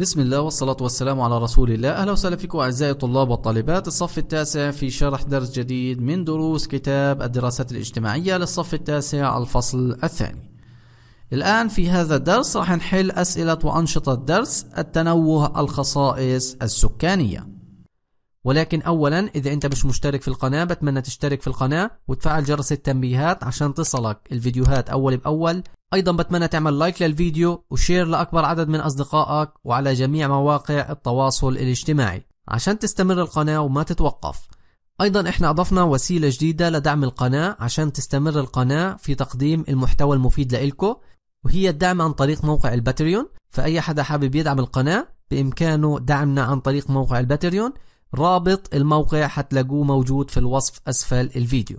بسم الله والصلاة والسلام على رسول الله أهلا وسهلا فيكم أعزائي الطلاب والطالبات الصف التاسع في شرح درس جديد من دروس كتاب الدراسات الاجتماعية للصف التاسع الفصل الثاني الآن في هذا الدرس راح نحل أسئلة وأنشطة درس التنوه الخصائص السكانية ولكن أولا إذا أنت مش مشترك في القناة بتمنى تشترك في القناة وتفعل جرس التنبيهات عشان تصلك الفيديوهات أول بأول أيضا بتمنى تعمل لايك للفيديو وشير لأكبر عدد من أصدقائك وعلى جميع مواقع التواصل الاجتماعي عشان تستمر القناة وما تتوقف أيضا إحنا أضفنا وسيلة جديدة لدعم القناة عشان تستمر القناة في تقديم المحتوى المفيد لإلكو وهي الدعم عن طريق موقع الباتريون فأي حدا حابب يدعم القناة بإمكانه دعمنا عن طريق موقع الباتريون رابط الموقع حتلاقوه موجود في الوصف أسفل الفيديو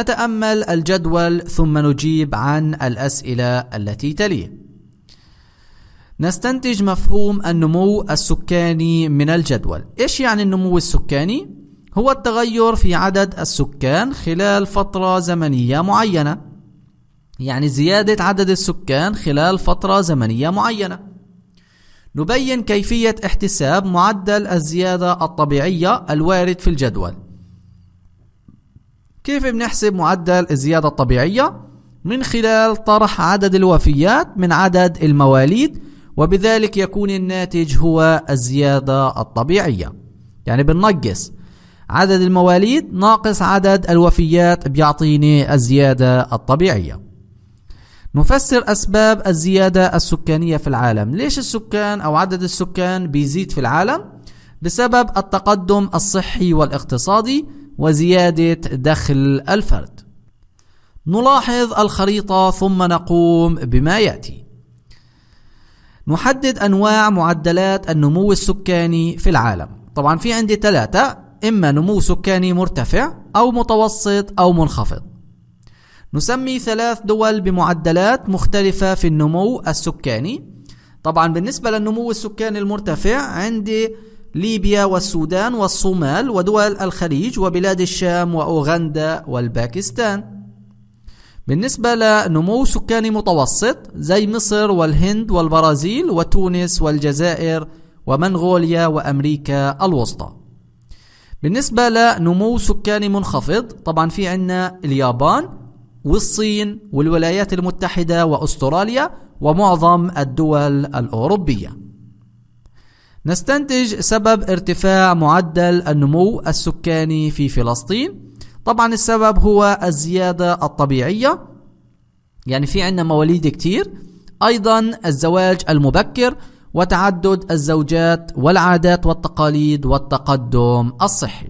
نتأمل الجدول ثم نجيب عن الأسئلة التي تليه. نستنتج مفهوم النمو السكاني من الجدول. إيش يعني النمو السكاني؟ هو التغير في عدد السكان خلال فترة زمنية معينة. يعني زيادة عدد السكان خلال فترة زمنية معينة. نبين كيفية احتساب معدل الزيادة الطبيعية الوارد في الجدول. كيف بنحسب معدل الزيادة الطبيعية؟ من خلال طرح عدد الوفيات من عدد المواليد وبذلك يكون الناتج هو الزيادة الطبيعية يعني بننقص عدد المواليد ناقص عدد الوفيات بيعطيني الزيادة الطبيعية نفسر أسباب الزيادة السكانية في العالم ليش السكان أو عدد السكان بيزيد في العالم؟ بسبب التقدم الصحي والاقتصادي وزيادة دخل الفرد. نلاحظ الخريطة ثم نقوم بما يأتي. نحدد أنواع معدلات النمو السكاني في العالم. طبعا في عندي ثلاثة إما نمو سكاني مرتفع أو متوسط أو منخفض. نسمي ثلاث دول بمعدلات مختلفة في النمو السكاني. طبعا بالنسبة للنمو السكاني المرتفع عندي ليبيا والسودان والصومال ودول الخليج وبلاد الشام وأوغندا والباكستان بالنسبة لنمو سكاني متوسط زي مصر والهند والبرازيل وتونس والجزائر ومنغوليا وأمريكا الوسطى بالنسبة لنمو سكاني منخفض طبعا في عنا اليابان والصين والولايات المتحدة وأستراليا ومعظم الدول الأوروبية نستنتج سبب ارتفاع معدل النمو السكاني في فلسطين طبعا السبب هو الزيادة الطبيعية يعني في عندنا مواليد كتير أيضا الزواج المبكر وتعدد الزوجات والعادات والتقاليد والتقدم الصحي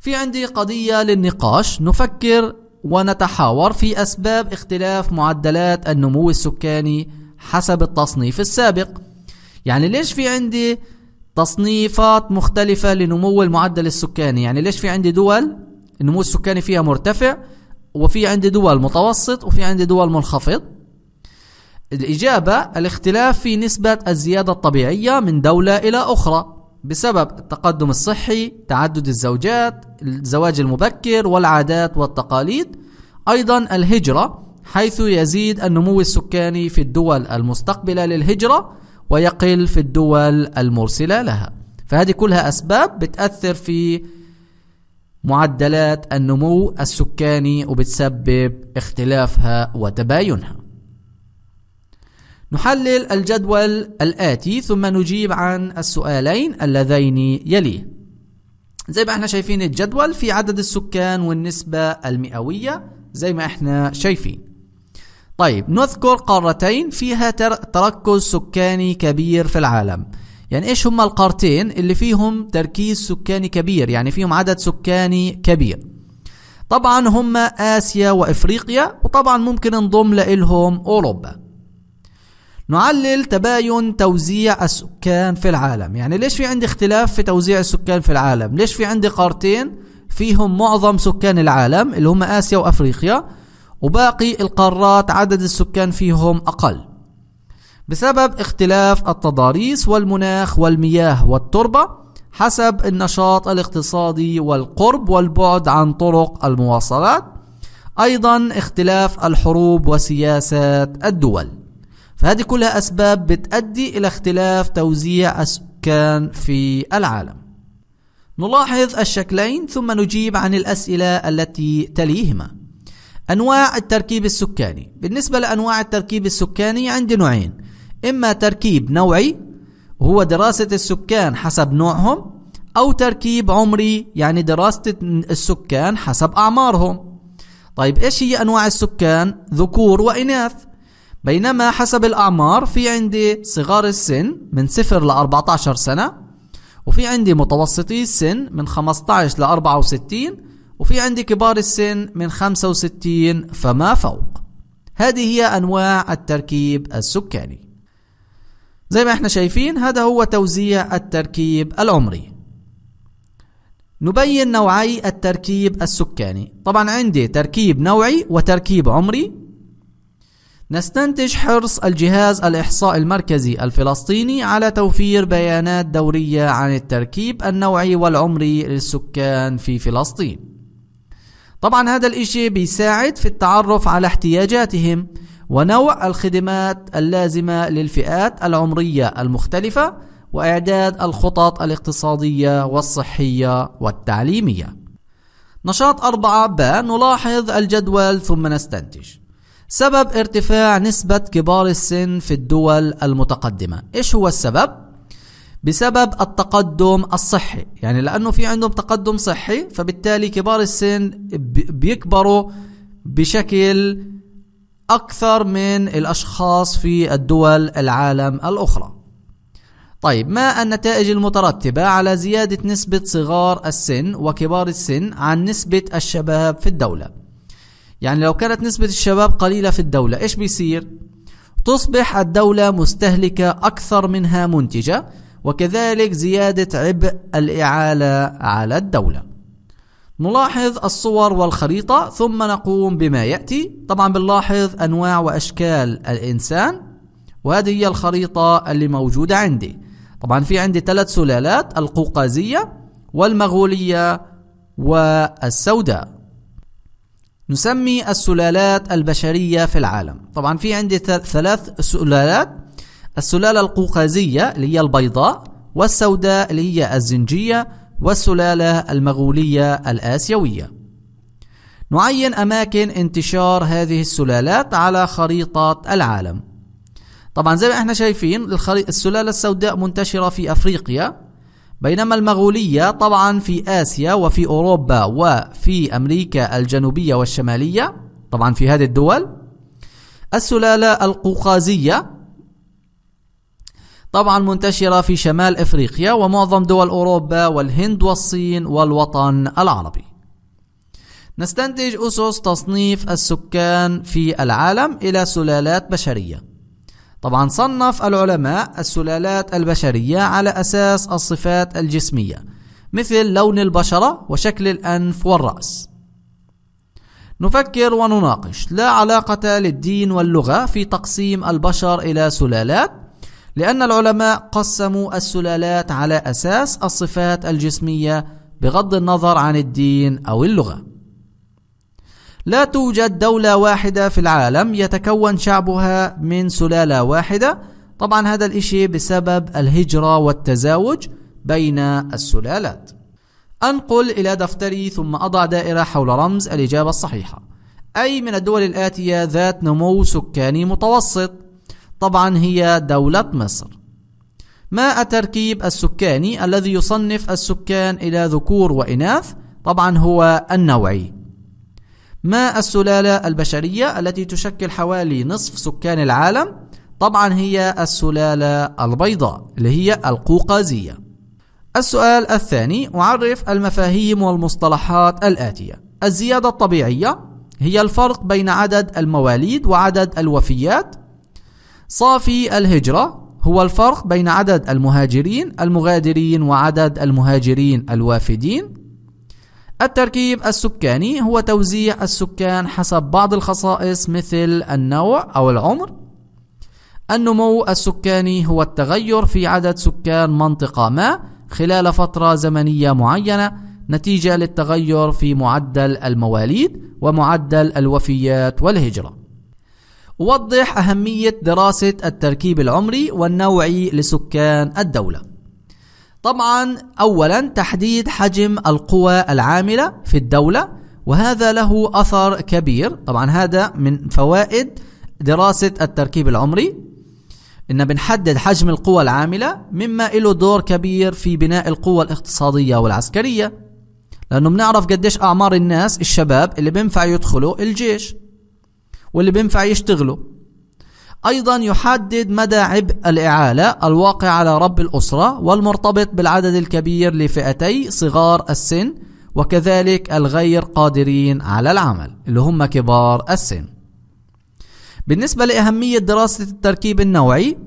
في عندي قضية للنقاش نفكر ونتحاور في أسباب اختلاف معدلات النمو السكاني حسب التصنيف السابق يعني ليش في عندي تصنيفات مختلفة لنمو المعدل السكاني يعني ليش في عندي دول النمو السكاني فيها مرتفع وفي عندي دول متوسط وفي عندي دول منخفض الإجابة الاختلاف في نسبة الزيادة الطبيعية من دولة إلى أخرى بسبب التقدم الصحي تعدد الزوجات الزواج المبكر والعادات والتقاليد أيضا الهجرة حيث يزيد النمو السكاني في الدول المستقبلة للهجرة ويقل في الدول المرسلة لها فهذه كلها أسباب بتأثر في معدلات النمو السكاني وبتسبب اختلافها وتباينها نحلل الجدول الآتي ثم نجيب عن السؤالين اللذين يليه زي ما احنا شايفين الجدول في عدد السكان والنسبة المئوية زي ما احنا شايفين طيب نذكر قارتين فيها تركز سكاني كبير في العالم يعني ايش هما القارتين اللي فيهم تركيز سكاني كبير يعني فيهم عدد سكاني كبير طبعا هما اسيا وافريقيا وطبعا ممكن نضم لهم اوروبا نعلل تباين توزيع السكان في العالم يعني ليش في عندي اختلاف في توزيع السكان في العالم ليش في عندي قارتين فيهم معظم سكان العالم اللي هم آسيا وأفريقيا وباقي القارات عدد السكان فيهم أقل بسبب اختلاف التضاريس والمناخ والمياه والتربة حسب النشاط الاقتصادي والقرب والبعد عن طرق المواصلات أيضا اختلاف الحروب وسياسات الدول فهذه كلها أسباب بتؤدي إلى اختلاف توزيع السكان في العالم نلاحظ الشكلين ثم نجيب عن الأسئلة التي تليهما أنواع التركيب السكاني بالنسبة لأنواع التركيب السكاني عندي نوعين إما تركيب نوعي هو دراسة السكان حسب نوعهم أو تركيب عمري يعني دراسة السكان حسب أعمارهم طيب إيش هي أنواع السكان ذكور وإناث بينما حسب الأعمار في عندي صغار السن من 0 ل 14 سنة وفي عندي متوسطي السن من 15 ل 64 وفي عندي كبار السن من 65 فما فوق هذه هي أنواع التركيب السكاني زي ما احنا شايفين هذا هو توزيع التركيب العمري نبين نوعي التركيب السكاني طبعا عندي تركيب نوعي وتركيب عمري نستنتج حرص الجهاز الإحصاء المركزي الفلسطيني على توفير بيانات دورية عن التركيب النوعي والعمري للسكان في فلسطين طبعا هذا الإشي بيساعد في التعرف على احتياجاتهم ونوع الخدمات اللازمة للفئات العمرية المختلفة وإعداد الخطط الاقتصادية والصحية والتعليمية نشاط أربعة ب نلاحظ الجدول ثم نستنتج سبب ارتفاع نسبة كبار السن في الدول المتقدمة إيش هو السبب؟ بسبب التقدم الصحي يعني لأنه في عندهم تقدم صحي فبالتالي كبار السن بيكبروا بشكل أكثر من الأشخاص في الدول العالم الأخرى طيب ما النتائج المترتبة على زيادة نسبة صغار السن وكبار السن عن نسبة الشباب في الدولة يعني لو كانت نسبة الشباب قليلة في الدولة إيش بيصير؟ تصبح الدولة مستهلكة أكثر منها منتجة وكذلك زيادة عبء الإعالة على الدولة نلاحظ الصور والخريطة ثم نقوم بما يأتي طبعا بنلاحظ أنواع وأشكال الإنسان وهذه هي الخريطة اللي موجودة عندي طبعا في عندي ثلاث سلالات القوقازية والمغولية والسوداء نسمي السلالات البشرية في العالم طبعا في عندي ثلاث سلالات السلالة القوقازية اللي هي البيضاء والسوداء اللي هي الزنجية والسلالة المغولية الآسيوية نعين أماكن انتشار هذه السلالات على خريطة العالم طبعا زي ما احنا شايفين السلالة السوداء منتشرة في أفريقيا بينما المغولية طبعا في آسيا وفي أوروبا وفي أمريكا الجنوبية والشمالية طبعا في هذه الدول السلالة القوقازية طبعا منتشرة في شمال افريقيا ومعظم دول اوروبا والهند والصين والوطن العربي. نستنتج اسس تصنيف السكان في العالم الى سلالات بشرية. طبعا صنف العلماء السلالات البشرية على اساس الصفات الجسمية مثل لون البشرة وشكل الانف والرأس. نفكر ونناقش لا علاقة للدين واللغة في تقسيم البشر إلى سلالات لأن العلماء قسموا السلالات على أساس الصفات الجسمية بغض النظر عن الدين أو اللغة. لا توجد دولة واحدة في العالم يتكون شعبها من سلالة واحدة، طبعا هذا الإشي بسبب الهجرة والتزاوج بين السلالات. أنقل إلى دفتري ثم أضع دائرة حول رمز الإجابة الصحيحة. أي من الدول الآتية ذات نمو سكاني متوسط طبعا هي دولة مصر ما التركيب السكاني الذي يصنف السكان إلى ذكور وإناث طبعا هو النوعي ما السلالة البشرية التي تشكل حوالي نصف سكان العالم طبعا هي السلالة البيضاء اللي هي القوقازية السؤال الثاني أعرف المفاهيم والمصطلحات الآتية الزيادة الطبيعية هي الفرق بين عدد المواليد وعدد الوفيات صافي الهجرة هو الفرق بين عدد المهاجرين المغادرين وعدد المهاجرين الوافدين التركيب السكاني هو توزيع السكان حسب بعض الخصائص مثل النوع أو العمر النمو السكاني هو التغير في عدد سكان منطقة ما خلال فترة زمنية معينة نتيجة للتغير في معدل المواليد ومعدل الوفيات والهجرة وضح أهمية دراسة التركيب العمري والنوعي لسكان الدولة. طبعا أولا تحديد حجم القوى العاملة في الدولة وهذا له أثر كبير طبعا هذا من فوائد دراسة التركيب العمري إن بنحدد حجم القوى العاملة مما له دور كبير في بناء القوى الاقتصادية والعسكرية لأنه بنعرف قديش أعمار الناس الشباب اللي بينفع يدخلوا الجيش واللي بينفع يشتغلوا أيضا يحدد مدى عبء الإعالة الواقع على رب الأسرة والمرتبط بالعدد الكبير لفئتي صغار السن وكذلك الغير قادرين على العمل اللي هم كبار السن بالنسبة لأهمية دراسة التركيب النوعي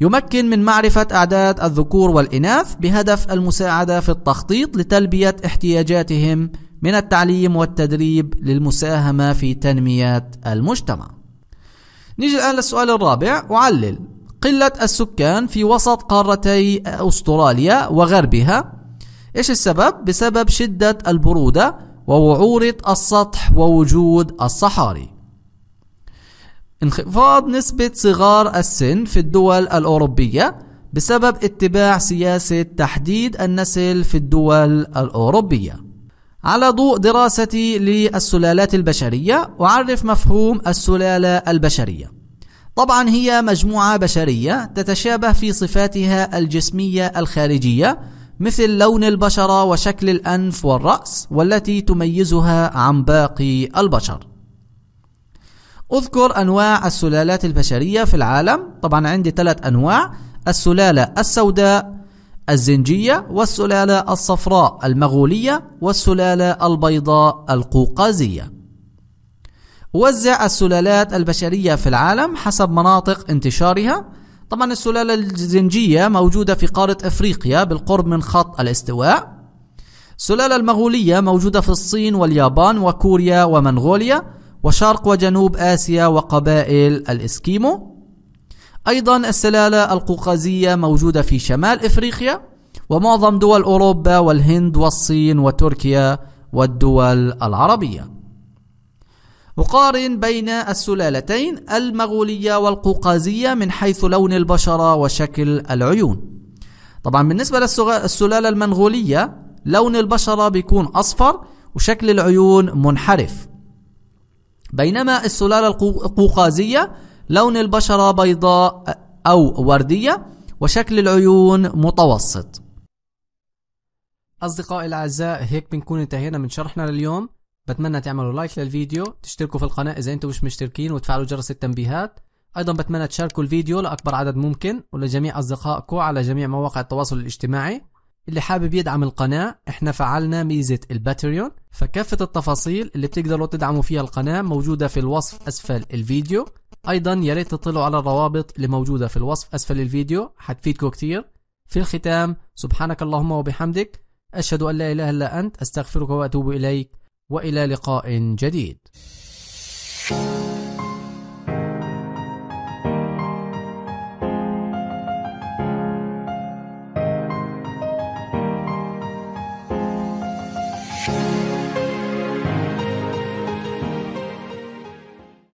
يمكن من معرفة أعداد الذكور والإناث بهدف المساعدة في التخطيط لتلبية احتياجاتهم من التعليم والتدريب للمساهمة في تنمية المجتمع نيجي الآن للسؤال الرابع وعلل قلة السكان في وسط قارتي أستراليا وغربها إيش السبب؟ بسبب شدة البرودة ووعورة السطح ووجود الصحاري انخفاض نسبة صغار السن في الدول الأوروبية بسبب اتباع سياسة تحديد النسل في الدول الأوروبية على ضوء دراستي للسلالات البشرية أعرف مفهوم السلالة البشرية طبعا هي مجموعة بشرية تتشابه في صفاتها الجسمية الخارجية مثل لون البشرة وشكل الأنف والرأس والتي تميزها عن باقي البشر أذكر أنواع السلالات البشرية في العالم طبعا عندي ثلاث أنواع السلالة السوداء الزنجية والسلالة الصفراء المغولية والسلالة البيضاء القوقازية وزع السلالات البشرية في العالم حسب مناطق انتشارها طبعا السلالة الزنجية موجودة في قارة أفريقيا بالقرب من خط الاستواء السلالة المغولية موجودة في الصين واليابان وكوريا ومنغوليا وشرق وجنوب آسيا وقبائل الإسكيمو أيضا السلالة القوقازية موجودة في شمال إفريقيا ومعظم دول أوروبا والهند والصين وتركيا والدول العربية أقارن بين السلالتين المغولية والقوقازية من حيث لون البشرة وشكل العيون طبعا بالنسبة للسلالة المنغولية لون البشرة بيكون أصفر وشكل العيون منحرف بينما السلالة القوقازية لون البشرة بيضاء أو وردية وشكل العيون متوسط أصدقائي الأعزاء هيك بنكون انتهينا من شرحنا لليوم بتمنى تعملوا لايك للفيديو تشتركوا في القناة إذا أنتم مش مشتركين وتفعلوا جرس التنبيهات أيضا بتمنى تشاركوا الفيديو لأكبر عدد ممكن ولجميع أصدقائكم على جميع مواقع التواصل الاجتماعي اللي حابب يدعم القناة احنا فعلنا ميزة الباتريون فكافة التفاصيل اللي بتقدروا تدعموا فيها القناة موجودة في الوصف أسفل الفيديو ايضا يا ريت تطلعوا على الروابط اللي موجوده في الوصف اسفل الفيديو حتفيدكم كتير في الختام سبحانك اللهم وبحمدك اشهد ان لا اله الا انت استغفرك واتوب اليك والى لقاء جديد